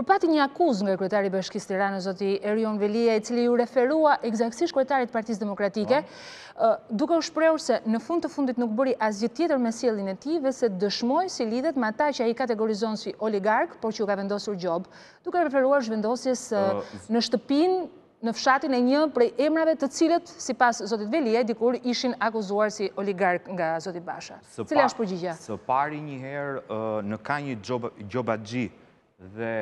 Por pati një akuz nga kryetari bëshkis Tiranë, zoti Erion Velia, i cili ju referua egzaksish kryetarit Partisë demokratike, po. duke u shpreur se në fund të fundit nuk bëri asgjë tjetër me sielin e ti, vese dëshmoj si lidet ma ta që a i kategorizon si oligark, por që ju ka vendosur gjob, duke referuar shvendosjes po, në shtëpin në fshatin e një prej emrave të cilët, si pas zotit Velia, dikur ishin akuzuar si oligark nga zotit Basha. Cile është përgjigja? Së pari herë në ka një gjobat dhe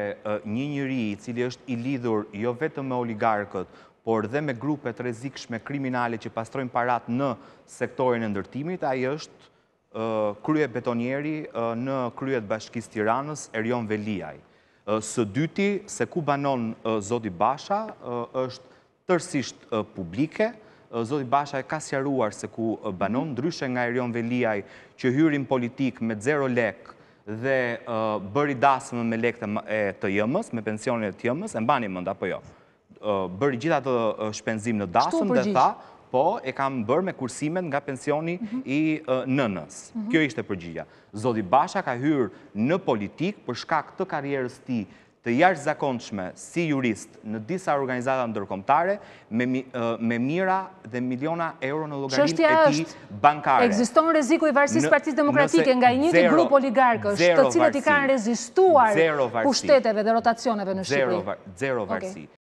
një njëri cili është i lidhur jo vetëm me oligarkët, por dhe me grupet rezikshme kriminale që pastrojnë parat në sektorin e ndërtimit, a i është krye betonjeri në kryet bashkis Tiranës, Erion Veliaj. Së dyti, se ku banon Zoti Basha, është tërsisht publike, Zoti Basha e ka sjaruar se ku banon, ndryshe nga Erion Veliaj që hyrin politik me zero lekë, dhe bëri dasëmë me lekte të jëmës, me pensionit të jëmës, e mbani mënda po jo. Bëri gjitha të shpenzim në dasëm dhe tha, po e kam bërë me kursimet nga pensioni mhm. i nënës. Mhm. Kjo ishte përgjigja. Zodi Basha ka hyrë në politikë për shkak të karierës ti të jashtë zakonçme si jurist në disa organizata ndërkomtare me mira dhe miliona euro në logarim e ti bankare. eksiston reziku i varsis partiz demokratike nga një të grupë oligarkës të cilët i kanë rezistuar pushteteve dhe rotacioneve në Shqipëri? Zero varsit.